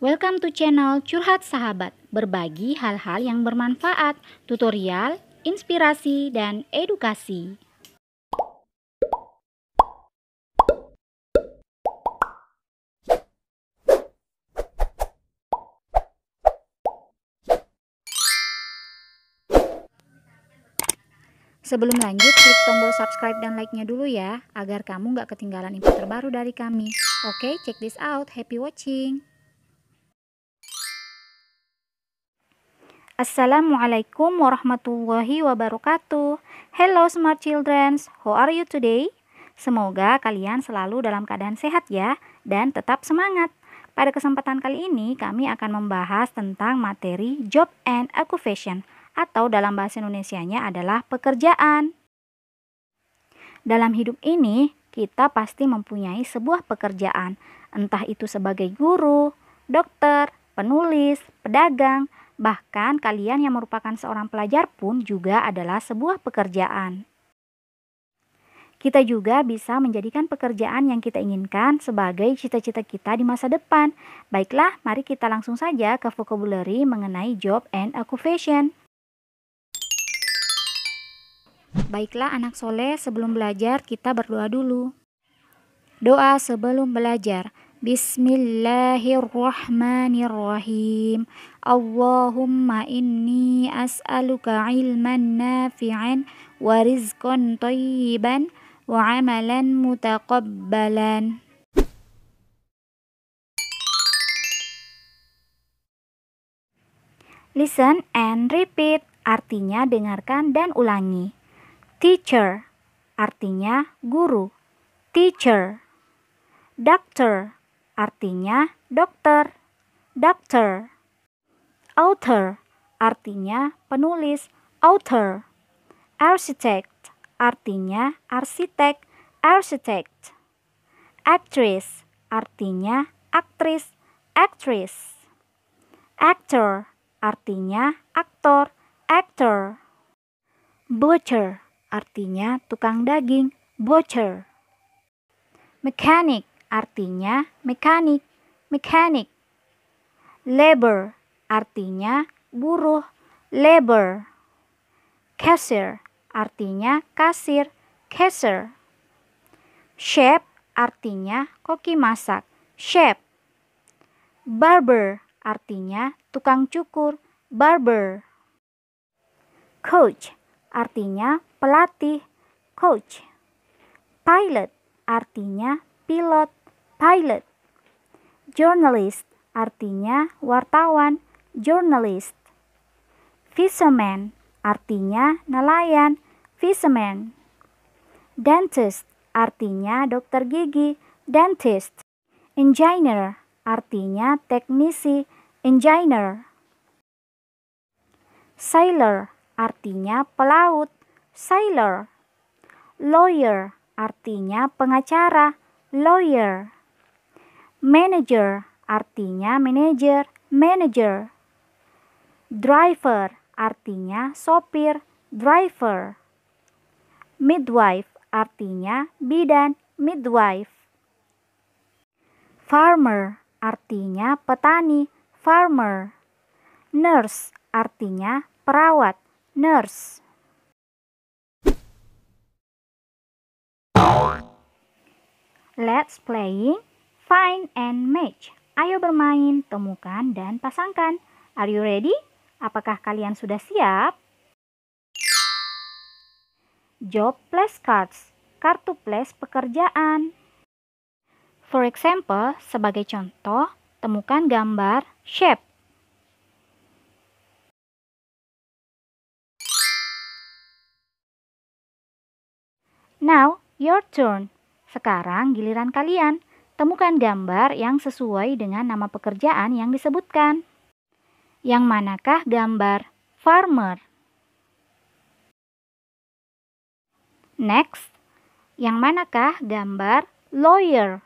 Welcome to channel Curhat Sahabat, berbagi hal-hal yang bermanfaat, tutorial, inspirasi, dan edukasi. Sebelum lanjut, klik tombol subscribe dan like-nya dulu ya, agar kamu nggak ketinggalan info terbaru dari kami. Oke, okay, check this out. Happy watching! Assalamualaikum warahmatullahi wabarakatuh. Hello smart children, how are you today? Semoga kalian selalu dalam keadaan sehat ya dan tetap semangat. Pada kesempatan kali ini kami akan membahas tentang materi job and occupation atau dalam bahasa Indonesianya adalah pekerjaan. Dalam hidup ini kita pasti mempunyai sebuah pekerjaan, entah itu sebagai guru, dokter, penulis, pedagang, bahkan kalian yang merupakan seorang pelajar pun juga adalah sebuah pekerjaan. Kita juga bisa menjadikan pekerjaan yang kita inginkan sebagai cita-cita kita di masa depan. Baiklah, mari kita langsung saja ke vocabulary mengenai job and occupation. Baiklah anak soleh, sebelum belajar kita berdoa dulu. Doa sebelum belajar. Bismillahirrahmanirrahim. Allahumma inni as'aluka ilman nafi'an wa rizqan thayyiban wa amalan mutaqabbalan. Listen and repeat artinya dengarkan dan ulangi. Teacher artinya guru. Teacher. Doctor artinya dokter, doctor. Author, artinya penulis, author. Architect, artinya arsitek, architect. Actress, artinya aktris, actress. Actor, artinya aktor, actor. Butcher, artinya tukang daging, butcher. Mechanic, artinya mekanik, mekanik. Labor artinya buruh, labor. kasir artinya kasir, kasir, Chef artinya koki masak, chef. Barber artinya tukang cukur, barber. Coach artinya pelatih, coach. Pilot artinya pilot pilot. Journalist artinya wartawan, journalist. Fisherman artinya nelayan, fisherman. Dentist artinya dokter gigi, dentist. Engineer artinya teknisi, engineer. Sailor artinya pelaut, sailor. Lawyer artinya pengacara, lawyer. Manager artinya manager, manager. Driver artinya sopir, driver. Midwife artinya bidan, midwife. Farmer artinya petani, farmer. Nurse artinya perawat, nurse. Let's playing. Find and match. Ayo bermain, temukan dan pasangkan. Are you ready? Apakah kalian sudah siap? Job plus cards. Kartu plus pekerjaan. For example, sebagai contoh, temukan gambar shape. Now, your turn. Sekarang giliran kalian temukan gambar yang sesuai dengan nama pekerjaan yang disebutkan. Yang manakah gambar farmer? Next, yang manakah gambar lawyer?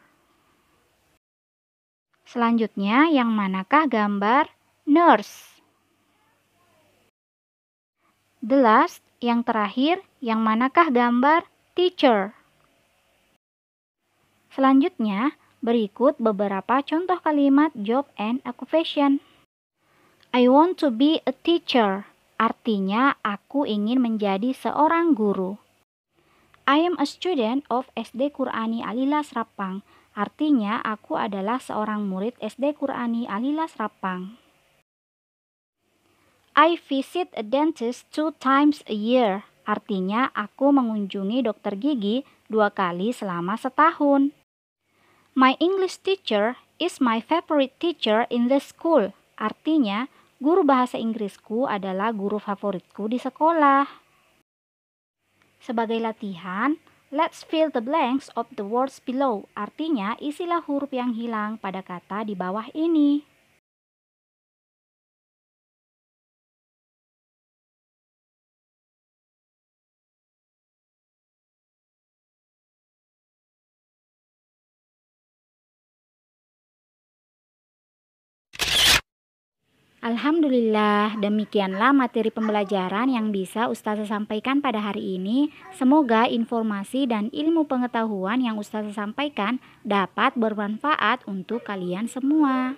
Selanjutnya, yang manakah gambar nurse? The last, yang terakhir, yang manakah gambar teacher? Selanjutnya, Berikut beberapa contoh kalimat job and occupation. I want to be a teacher. Artinya, aku ingin menjadi seorang guru. I am a student of SD Qurani Alila Serapang. Artinya, aku adalah seorang murid SD Qurani Alila Serapang. I visit a dentist two times a year. Artinya, aku mengunjungi dokter gigi dua kali selama setahun. My English teacher is my favorite teacher in the school. Artinya, guru bahasa Inggrisku adalah guru favoritku di sekolah. Sebagai latihan, let's fill the blanks of the words below. Artinya, isilah huruf yang hilang pada kata di bawah ini. Alhamdulillah, demikianlah materi pembelajaran yang bisa Ustazah sampaikan pada hari ini. Semoga informasi dan ilmu pengetahuan yang Ustazah sampaikan dapat bermanfaat untuk kalian semua.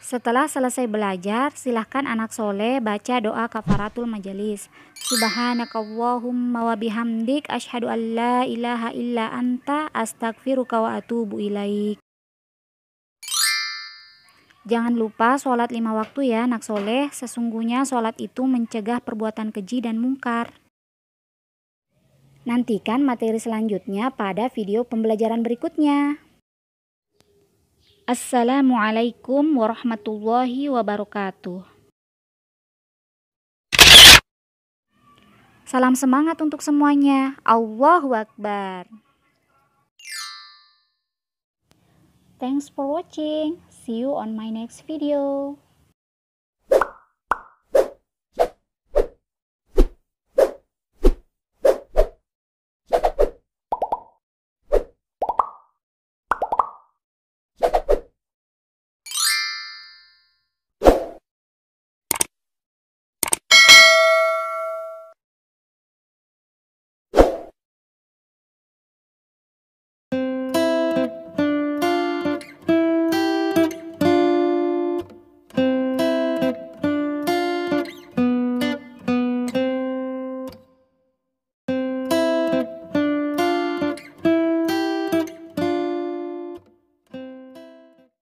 Setelah selesai belajar, silahkan anak soleh baca doa kafaratul majelis. Subhanakallahumma wa bihamdik ashadu an la ilaha illa anta astagfiruka wa atubu ilaik. Jangan lupa sholat lima waktu ya anak soleh, sesungguhnya sholat itu mencegah perbuatan keji dan mungkar. Nantikan materi selanjutnya pada video pembelajaran berikutnya. Assalamualaikum warahmatullahi wabarakatuh. Salam semangat untuk semuanya. Allahu Akbar. Thanks for watching. See you on my next video.